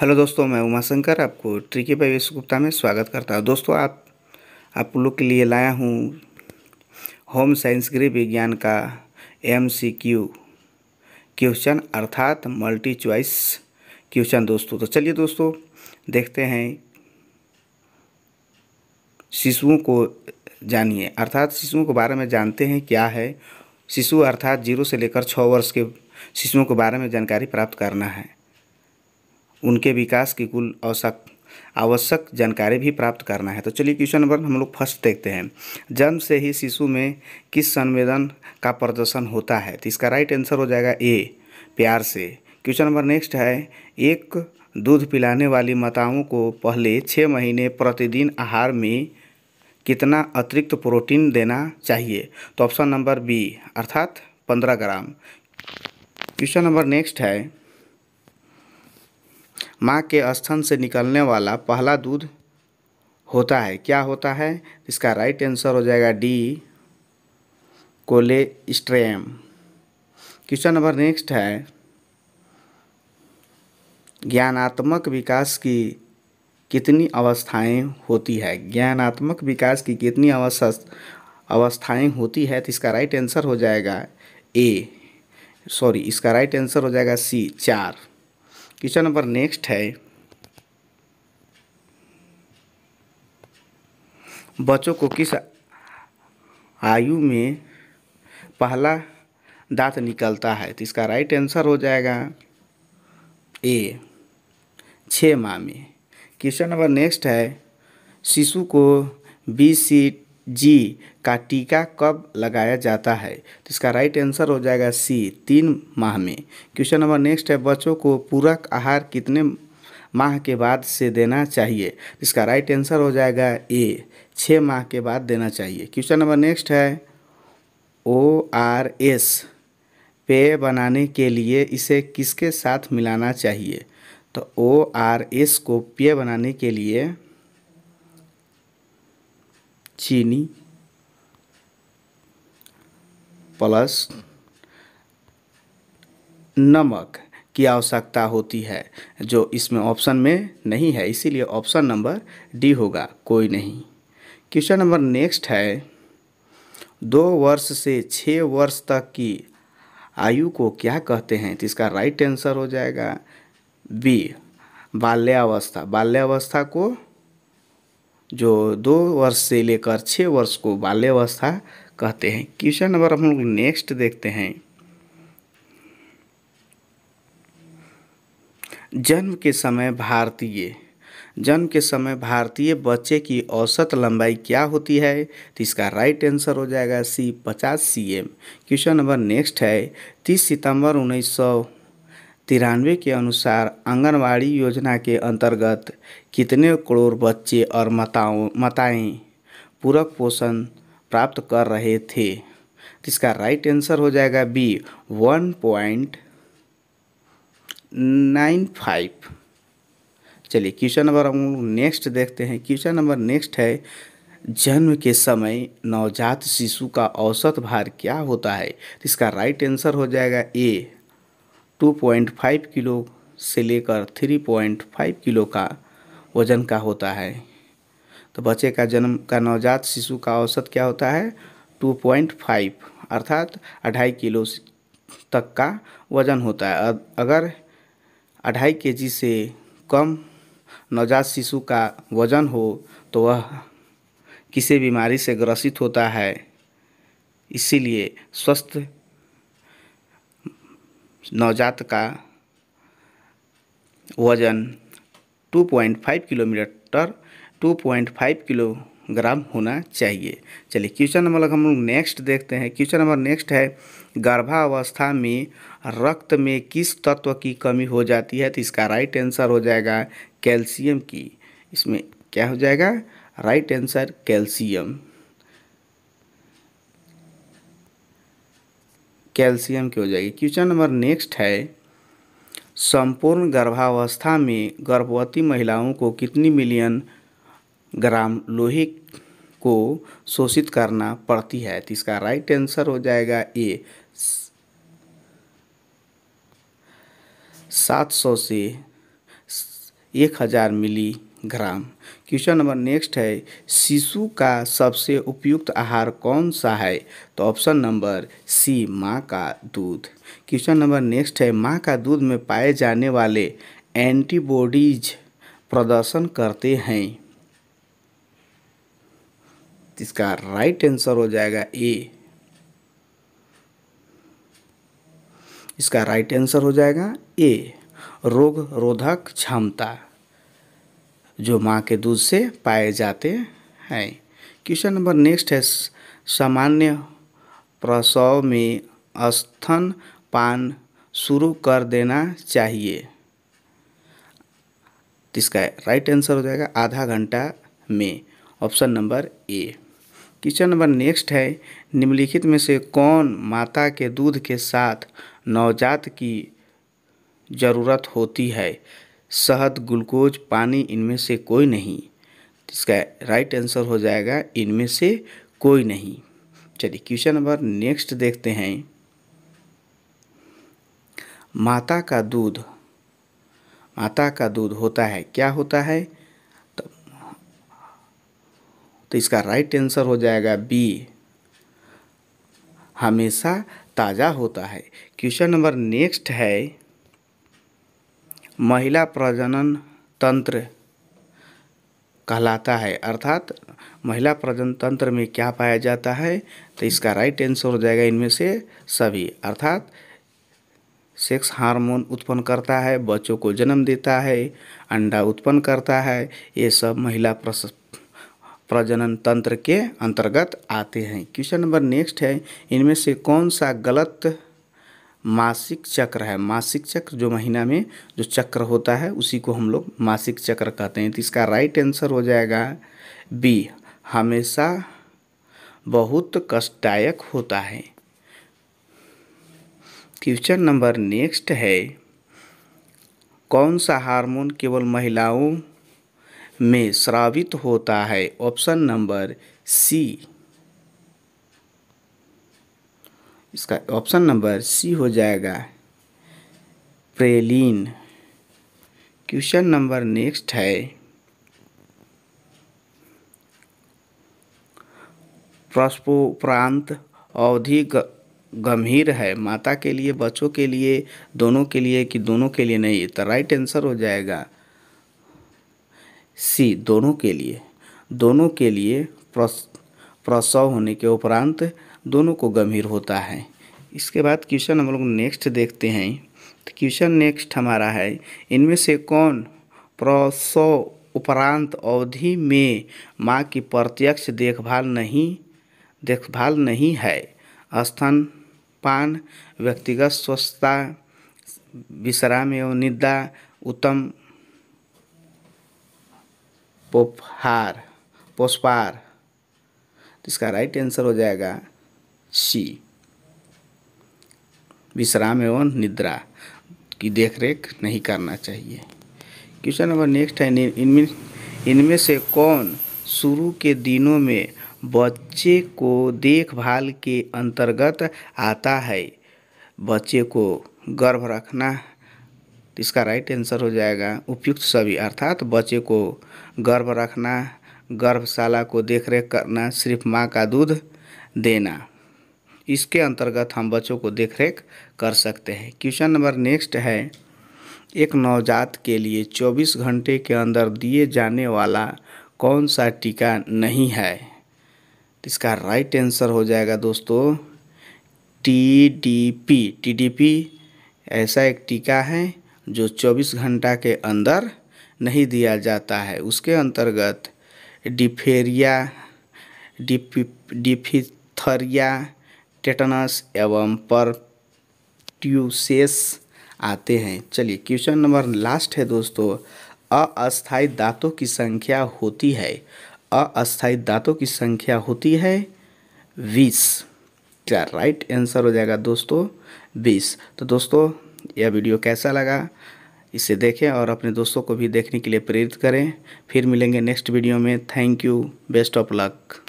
hello दोस्तों मैं उमा शंकर आपको ट्रिकी बाई विश्व गुप्ता में स्वागत करता हूँ दोस्तों आप आप लोग के लिए लाया हूँ होम साइंस गृह विज्ञान का एम सी क्यू क्वेश्चन अर्थात मल्टी चॉइस क्वेश्चन दोस्तों तो चलिए दोस्तों देखते हैं शिशुओं को जानिए अर्थात शिशुओं के बारे में जानते हैं क्या है शिशु अर्थात जीरो से लेकर छः वर्ष के शिशुओं के बारे में जानकारी प्राप्त करना है उनके विकास की कुल आवश्यक आवश्यक जानकारी भी प्राप्त करना है तो चलिए क्वेश्चन नंबर हम लोग फर्स्ट देखते हैं जन्म से ही शिशु में किस संवेदन का प्रदर्शन होता है तो इसका राइट आंसर हो जाएगा ए प्यार से क्वेश्चन नंबर नेक्स्ट है एक दूध पिलाने वाली माताओं को पहले छः महीने प्रतिदिन आहार में कितना अतिरिक्त प्रोटीन देना चाहिए तो ऑप्शन नंबर बी अर्थात पंद्रह ग्राम क्वेश्चन नंबर नेक्स्ट है माँ के स्थान से निकलने वाला पहला दूध होता है क्या होता है इसका राइट आंसर हो जाएगा डी कोलेस्ट्रेम क्वेश्चन नंबर नेक्स्ट है ज्ञानात्मक विकास की कितनी अवस्थाएं होती है ज्ञानात्मक विकास की कितनी अवस्था अवस्थाएं होती है तो इसका राइट आंसर हो जाएगा ए सॉरी इसका राइट आंसर हो जाएगा सी चार क्वेश्चन नंबर नेक्स्ट है बच्चों को किस आयु में पहला दांत निकलता है तो इसका राइट आंसर हो जाएगा ए छः माह में क्वेश्चन नंबर नेक्स्ट है शिशु को बीस सीट जी का टीका कब लगाया जाता है तो इसका राइट आंसर हो जाएगा सी तीन माह में क्वेश्चन नंबर नेक्स्ट है बच्चों को पूरक आहार कितने माह के बाद से देना चाहिए तो इसका राइट आंसर हो जाएगा ए छः माह के बाद देना चाहिए क्वेश्चन नंबर नेक्स्ट है ओ आर एस पेय बनाने के लिए इसे किसके साथ मिलाना चाहिए तो ओ आर एस को पेय बनाने के लिए चीनी प्लस नमक की आवश्यकता होती है जो इसमें ऑप्शन में नहीं है इसीलिए ऑप्शन नंबर डी होगा कोई नहीं क्वेश्चन नंबर नेक्स्ट है दो वर्ष से छः वर्ष तक की आयु को क्या कहते हैं तो इसका राइट आंसर हो जाएगा बी बाल्यावस्था बाल्यावस्था को जो दो वर्ष से लेकर छः वर्ष को बाल्यावस्था कहते हैं क्वेश्चन नंबर हम लोग नेक्स्ट देखते हैं जन्म के समय भारतीय जन्म के समय भारतीय बच्चे की औसत लंबाई क्या होती है तो इसका राइट आंसर हो जाएगा सी पचास C M question number next है तीस सितंबर उन्नीस सौ तिरानवे के अनुसार आंगनवाड़ी योजना के अंतर्गत कितने करोड़ बच्चे और माताओं माताएँ पूरक पोषण प्राप्त कर रहे थे इसका राइट आंसर हो जाएगा B one point nine five चलिए क्वेश्चन नंबर हम नेक्स्ट देखते हैं क्वेश्चन नंबर नेक्स्ट है जन्म के समय नवजात शिशु का औसत भार क्या होता है इसका राइट आंसर हो जाएगा ए 2.5 किलो से लेकर 3.5 किलो का वज़न का होता है तो बच्चे का जन्म का नवजात शिशु का औसत क्या होता है 2.5 अर्थात अढ़ाई किलो तक का वज़न होता है अगर अढ़ाई के जी से कम नवजात शिशु का वज़न हो तो वह किसी बीमारी से ग्रसित होता है इसीलिए स्वस्थ नवजात का वजन 2.5 किलोमीटर 2.5 किलोग्राम होना चाहिए चलिए क्वेश्चन नंबर हम लोग नेक्स्ट देखते हैं क्वेश्चन नंबर नेक्स्ट है गर्भावस्था में रक्त में किस तत्व की कमी हो जाती है तो इसका राइट आंसर हो जाएगा कैल्शियम की इसमें क्या हो जाएगा राइट आंसर कैल्शियम कैल्शियम की हो जाएगी क्वेश्चन नंबर नेक्स्ट है संपूर्ण गर्भावस्था में गर्भवती महिलाओं को कितनी मिलियन ग्राम लोहे को शोषित करना पड़ती है तो इसका राइट आंसर हो जाएगा ए सात सौ से एक हज़ार milligram question number next है शिशु का सबसे उपयुक्त आहार कौन सा है तो ऑप्शन नंबर सी माँ का दूध क्वेश्चन नंबर नेक्स्ट है माँ का दूध में पाए जाने वाले एंटीबॉडीज प्रदर्शन करते हैं इसका राइट आंसर हो जाएगा ए इसका राइट आंसर हो जाएगा ए रोग रोधक क्षमता जो माँ के दूध से पाए जाते हैं क्वेश्चन नंबर नेक्स्ट है सामान्य प्रसव में स्थन पान शुरू कर देना चाहिए इसका राइट आंसर हो जाएगा आधा घंटा में option number A question number next है निम्नलिखित में से कौन माता के दूध के साथ नवजात की ज़रूरत होती है शहद ग्लूकोज पानी इनमें से कोई नहीं इसका राइट आंसर हो जाएगा इनमें से कोई नहीं चलिए क्वेश्चन नंबर नेक्स्ट देखते हैं माता का दूध माता का दूध होता है क्या होता है तो, तो इसका राइट आंसर हो जाएगा बी हमेशा ताज़ा होता है क्वेश्चन नंबर नेक्स्ट है महिला प्रजनन तंत्र कहलाता है अर्थात महिला प्रजनन तंत्र में क्या पाया जाता है तो इसका राइट आंसर हो जाएगा इनमें से सभी अर्थात सेक्स हार्मोन उत्पन्न करता है बच्चों को जन्म देता है अंडा उत्पन्न करता है ये सब महिला प्रजनन तंत्र के अंतर्गत आते हैं क्वेश्चन नंबर नेक्स्ट है इनमें से कौन सा गलत मासिक चक्र है मासिक चक्र जो महीना में जो चक्र होता है उसी को हम लोग मासिक चक्र कहते हैं तो इसका राइट आंसर हो जाएगा बी हमेशा बहुत कष्टदायक होता है क्वेश्चन नंबर नेक्स्ट है कौन सा हार्मोन केवल महिलाओं में श्रावित होता है ऑप्शन नंबर सी इसका ऑप्शन नंबर सी हो जाएगा प्रेलिन क्वेश्चन नंबर नेक्स्ट है प्रांत अवधि गंभीर है माता के लिए बच्चों के लिए दोनों के लिए कि दोनों के लिए नहीं तो राइट आंसर हो जाएगा सी दोनों के लिए दोनों के लिए प्रसव होने के उपरांत दोनों को गंभीर होता है इसके बाद क्वेश्चन हम लोग नेक्स्ट देखते हैं तो क्वेश्चन नेक्स्ट हमारा है इनमें से कौन प्रसव उपरांत अवधि में माँ की प्रत्यक्ष देखभाल नहीं देखभाल नहीं है पान व्यक्तिगत स्वच्छता विश्राम एवं निद्रा उत्तम पोपहार पोस्पार तो इसका राइट आंसर हो जाएगा सी विश्राम एवं निद्रा की देखरेख नहीं करना चाहिए क्वेश्चन नंबर नेक्स्ट है इनमें इनमें से कौन शुरू के दिनों में बच्चे को देखभाल के अंतर्गत आता है बच्चे को गर्भ रखना इसका राइट आंसर हो जाएगा उपयुक्त सभी अर्थात बच्चे को गर्भ रखना गर्भशाला को देखरेख करना सिर्फ माँ का दूध देना इसके अंतर्गत हम बच्चों को रेख कर सकते हैं क्वेश्चन नंबर नेक्स्ट है एक नवजात के लिए 24 घंटे के अंदर दिए जाने वाला कौन सा टीका नहीं है तो इसका राइट आंसर हो जाएगा दोस्तों T D P T D P ऐसा एक टीका है जो 24 घंटा के अंदर नहीं दिया जाता है उसके अंतर्गत डिफेरिया डिफिथरिया टेटनस एवं पर ट्यूसेस आते हैं चलिए क्वेश्चन नंबर लास्ट है दोस्तों अस्थायी दांतों की संख्या होती है अस्थायी दांतों की संख्या होती है बीस क्या राइट आंसर हो जाएगा दोस्तों बीस तो दोस्तों यह वीडियो कैसा लगा इसे देखें और अपने दोस्तों को भी देखने के लिए प्रेरित करें फिर मिलेंगे नेक्स्ट वीडियो में thank you best of luck